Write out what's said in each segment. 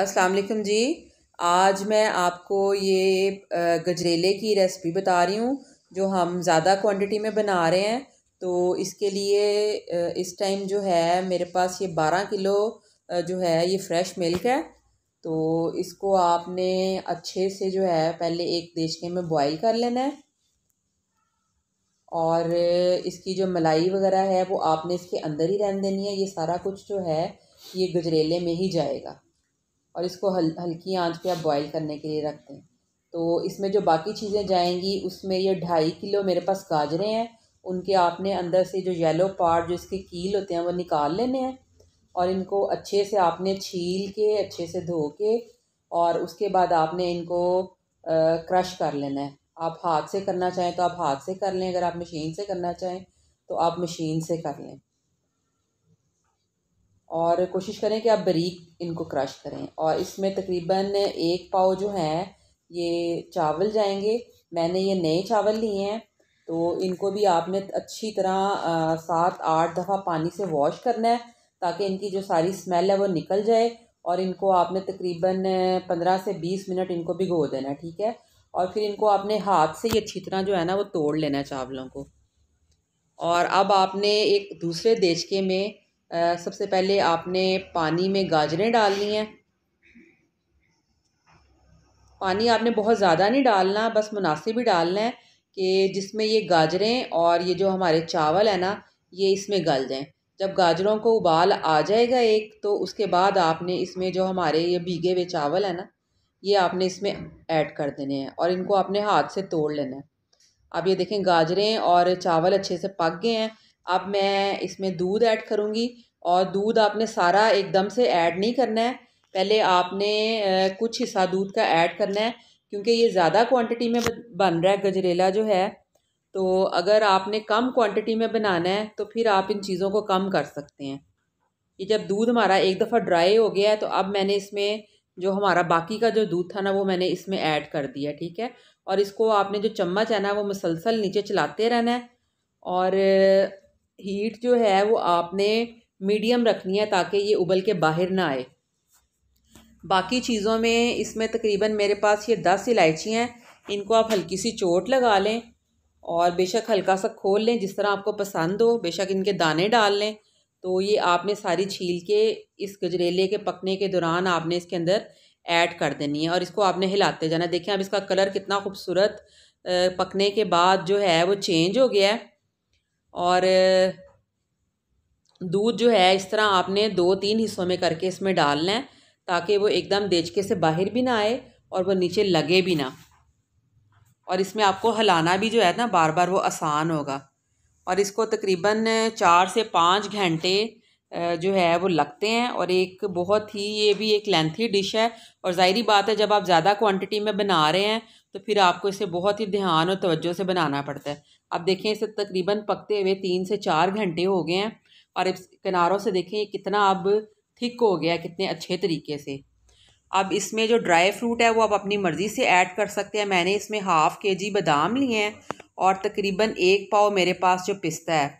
अस्सलाम वालेकुम जी आज मैं आपको ये गजरेले की रेसिपी बता रही हूँ जो हम ज़्यादा क्वांटिटी में बना रहे हैं तो इसके लिए इस टाइम जो है मेरे पास ये बारह किलो जो है ये फ्रेश मिल्क है तो इसको आपने अच्छे से जो है पहले एक देशके में बॉईल कर लेना है और इसकी जो मलाई वगैरह है वो आपने इसके अंदर ही रहने देनी है ये सारा कुछ जो है ये गजरेले में ही जाएगा और इसको हल हल्की आंच पे आप बॉईल करने के लिए रखते हैं तो इसमें जो बाकी चीज़ें जाएंगी उसमें ये ढाई किलो मेरे पास गाजरें हैं उनके आपने अंदर से जो येलो पार्ट जो इसके कील होते हैं वो निकाल लेने हैं और इनको अच्छे से आपने छील के अच्छे से धो के और उसके बाद आपने इनको क्रश कर लेना है आप हाथ से करना चाहें तो आप हाथ से कर लें अगर आप मशीन से करना चाहें तो आप मशीन से कर लें और कोशिश करें कि आप बरीक इनको क्रश करें और इसमें तकरीबन एक पाव जो है ये चावल जाएंगे मैंने ये नए चावल लिए हैं तो इनको भी आपने अच्छी तरह सात आठ दफ़ा पानी से वॉश करना है ताकि इनकी जो सारी स्मेल है वो निकल जाए और इनको आपने तकरीबन पंद्रह से बीस मिनट इनको भिगो देना ठीक है और फिर इनको आपने हाथ से ही अच्छी तरह जो है ना वो तोड़ लेना चावलों को और अब आपने एक दूसरे देचके में सबसे पहले आपने पानी में गाजरें डालनी हैं पानी आपने बहुत ज़्यादा नहीं डालना बस मुनासिब ही डालना है कि जिसमें ये गाजरें और ये जो हमारे चावल है ना ये इसमें गल जाएं जब गाजरों को उबाल आ जाएगा एक तो उसके बाद आपने इसमें जो हमारे ये भीगे हुए चावल है ना ये आपने इसमें ऐड कर देने हैं और इनको आपने हाथ से तोड़ लेना है आप ये देखें गाजरें और चावल अच्छे से पक गए हैं अब मैं इसमें दूध ऐड करूँगी और दूध आपने सारा एकदम से ऐड नहीं करना है पहले आपने कुछ हिस्सा दूध का ऐड करना है क्योंकि ये ज़्यादा क्वांटिटी में बन रहा है गजरेला जो है तो अगर आपने कम क्वांटिटी में बनाना है तो फिर आप इन चीज़ों को कम कर सकते हैं ये जब दूध हमारा एक दफ़ा ड्राई हो गया है तो अब मैंने इसमें जो हमारा बाकी का जो दूध था ना वो मैंने इसमें ऐड कर दिया ठीक है और इसको आपने जो चम्मच है ना वो मुसलसल नीचे चलाते रहना है और हीट जो है वो आपने मीडियम रखनी है ताकि ये उबल के बाहर ना आए बाकी चीज़ों में इसमें तकरीबन मेरे पास ये दस इलायची हैं इनको आप हल्की सी चोट लगा लें और बेशक हल्का सा खोल लें जिस तरह आपको पसंद हो बेशक इनके दाने डाल लें तो ये आपने सारी छील के इस गजरेले के पकने के दौरान आपने इसके अंदर ऐड कर देनी है और इसको आपने हिलाते जाना देखें अब इसका कलर कितना खूबसूरत पकने के बाद जो है वो चेंज हो गया है और दूध जो है इस तरह आपने दो तीन हिस्सों में करके इसमें डालना है ताकि वो एकदम देचके से बाहर भी ना आए और वो नीचे लगे भी ना और इसमें आपको हलाना भी जो है ना बार बार वो आसान होगा और इसको तकरीबन चार से पाँच घंटे जो है वो लगते हैं और एक बहुत ही ये भी एक लेंथी डिश है और ज़ाहरी बात है जब आप ज़्यादा क्वांटिटी में बना रहे हैं तो फिर आपको इसे बहुत ही ध्यान और तवज्जो से बनाना पड़ता है अब देखें इसे तकरीबन पकते हुए तीन से चार घंटे हो गए हैं और इस किनारों से देखें ये कितना अब थिक हो गया है कितने अच्छे तरीके से अब इसमें जो ड्राई फ्रूट है वो आप अपनी मर्ज़ी से ऐड कर सकते हैं मैंने इसमें हाफ़ के जी बादाम लिए हैं और तकरीबन एक पाव मेरे पास जो पिस्ता है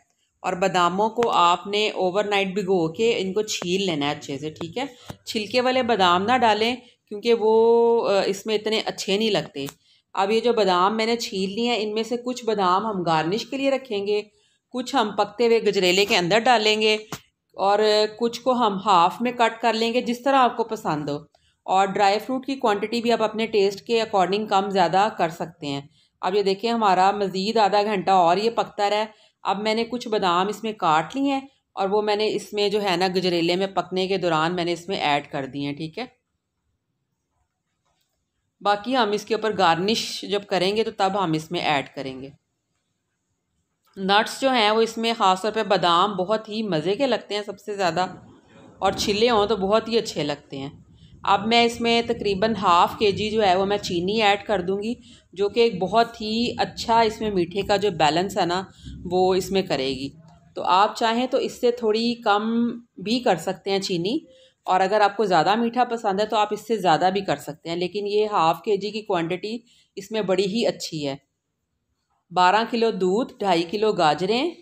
और बादामों को आपने ओवरनाइट भिगो के इनको छील लेना है अच्छे से ठीक है छिलके वाले बादाम ना डालें क्योंकि वो इसमें इतने अच्छे नहीं लगते अब ये जो बादाम मैंने छील लिए हैं इनमें से कुछ बादाम हम गार्निश के लिए रखेंगे कुछ हम पकते हुए गजरेले के अंदर डालेंगे और कुछ को हम हाफ में कट कर लेंगे जिस तरह आपको पसंद हो और ड्राई फ्रूट की क्वांटिटी भी आप अपने टेस्ट के अकॉर्डिंग कम ज़्यादा कर सकते हैं अब ये देखें हमारा मज़ीद आधा घंटा और ये पकता रहा अब मैंने कुछ बादाम इसमें काट लिए हैं और वो मैंने इसमें जो है ना गजरेले में पकने के दौरान मैंने इसमें ऐड कर दिए हैं ठीक है बाकी हम इसके ऊपर गार्निश जब करेंगे तो तब हम इसमें ऐड करेंगे नट्स जो हैं वो इसमें ख़ास तौर पर बादाम बहुत ही मज़े के लगते हैं सबसे ज़्यादा और छिले हों तो बहुत ही अच्छे लगते हैं अब मैं इसमें तकरीबन हाफ़ के जी जो है वो मैं चीनी ऐड कर दूँगी जो कि एक बहुत ही अच्छा इसमें मीठे का जो बैलेंस है ना वो इसमें करेगी तो आप चाहें तो इससे थोड़ी कम भी कर सकते हैं चीनी और अगर आपको ज़्यादा मीठा पसंद है तो आप इससे ज़्यादा भी कर सकते हैं लेकिन ये हाफ़ के जी की क्वांटिटी इसमें बड़ी ही अच्छी है बारह किलो दूध ढाई किलो गाजरें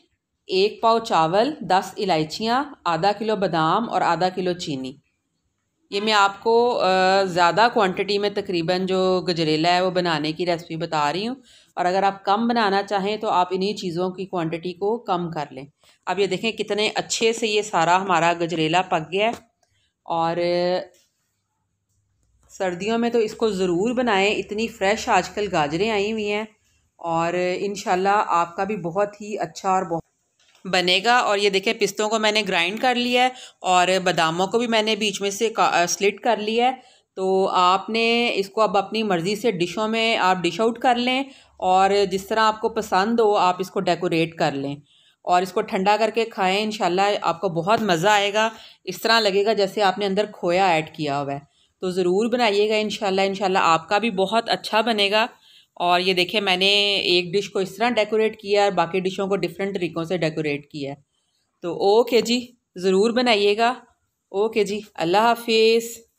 एक पाव चावल दस इलायचियाँ आधा किलो बादाम और आधा किलो चीनी ये मैं आपको ज़्यादा क्वांटिटी में तकरीबन जो गजरेला है वो बनाने की रेसिपी बता रही हूँ और अगर आप कम बनाना चाहें तो आप इन्हीं चीज़ों की क्वांटिटी को कम कर लें अब ये देखें कितने अच्छे से ये सारा हमारा गजरेला पक गया है और सर्दियों में तो इसको ज़रूर बनाएं इतनी फ़्रेश आजकल गाजरें आई हुई हैं और इन आपका भी बहुत ही अच्छा और बहुत बनेगा और ये देखें पिस्तों को मैंने ग्राइंड कर लिया है और बादामों को भी मैंने बीच में से स्लिट कर लिया है तो आपने इसको अब अपनी मर्ज़ी से डिशों में आप डिश आउट कर लें और जिस तरह आपको पसंद हो आप इसको डेकोरेट कर लें और इसको ठंडा करके खाएं इन आपको बहुत मज़ा आएगा इस तरह लगेगा जैसे आपने अंदर खोया ऐड किया हुआ है तो ज़रूर बनाइएगा इन इन आपका भी बहुत अच्छा बनेगा और ये देखिए मैंने एक डिश को इस तरह डेकोरेट किया और बाकी डिशों को डिफरेंट तरीक़ों से डेकोरेट किया तो ओके जी ज़रूर बनाइएगा ओके जी अल्लाह हाफिज़